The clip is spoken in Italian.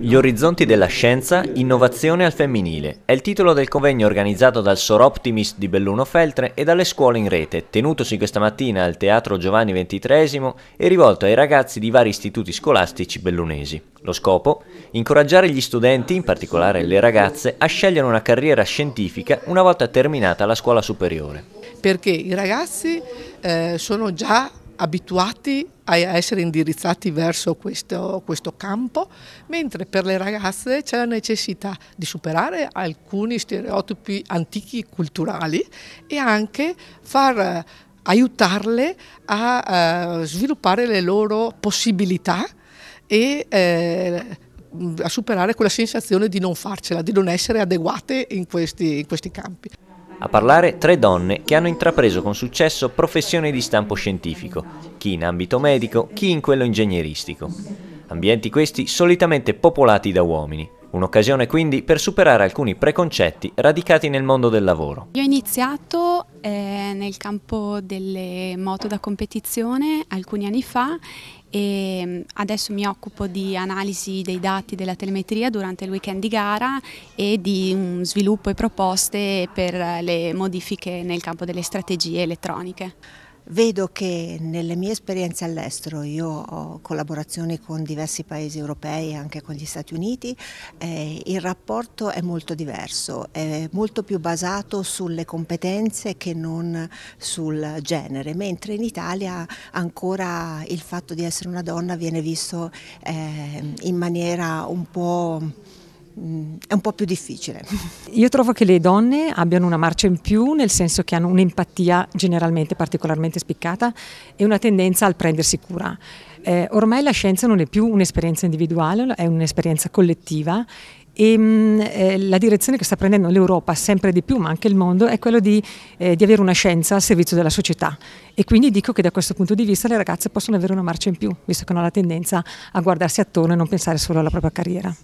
Gli orizzonti della scienza, innovazione al femminile, è il titolo del convegno organizzato dal Sor Optimist di Belluno Feltre e dalle scuole in rete, tenutosi questa mattina al Teatro Giovanni XXIII e rivolto ai ragazzi di vari istituti scolastici bellunesi. Lo scopo? Incoraggiare gli studenti, in particolare le ragazze, a scegliere una carriera scientifica una volta terminata la scuola superiore. Perché i ragazzi eh, sono già abituati a essere indirizzati verso questo, questo, campo, mentre per le ragazze c'è la necessità di superare alcuni stereotipi antichi culturali e anche far eh, aiutarle a eh, sviluppare le loro possibilità e eh, a superare quella sensazione di non farcela, di non essere adeguate in questi, in questi campi. A parlare tre donne che hanno intrapreso con successo professioni di stampo scientifico, chi in ambito medico, chi in quello ingegneristico. Ambienti questi solitamente popolati da uomini, Un'occasione quindi per superare alcuni preconcetti radicati nel mondo del lavoro. Io ho iniziato eh, nel campo delle moto da competizione alcuni anni fa e mm, adesso mi occupo di analisi dei dati della telemetria durante il weekend di gara e di um, sviluppo e proposte per le modifiche nel campo delle strategie elettroniche. Vedo che nelle mie esperienze all'estero, io ho collaborazioni con diversi paesi europei e anche con gli Stati Uniti, eh, il rapporto è molto diverso, è molto più basato sulle competenze che non sul genere, mentre in Italia ancora il fatto di essere una donna viene visto eh, in maniera un po' Mm, è un po' più difficile. Io trovo che le donne abbiano una marcia in più, nel senso che hanno un'empatia generalmente particolarmente spiccata e una tendenza al prendersi cura. Eh, ormai la scienza non è più un'esperienza individuale, è un'esperienza collettiva e mh, mm, eh, la direzione che sta prendendo l'Europa sempre di più, ma anche il mondo, è quella di, eh, di avere una scienza al servizio della società. E quindi dico che da questo punto di vista le ragazze possono avere una marcia in più, visto che hanno la tendenza a guardarsi attorno e non pensare solo alla propria carriera.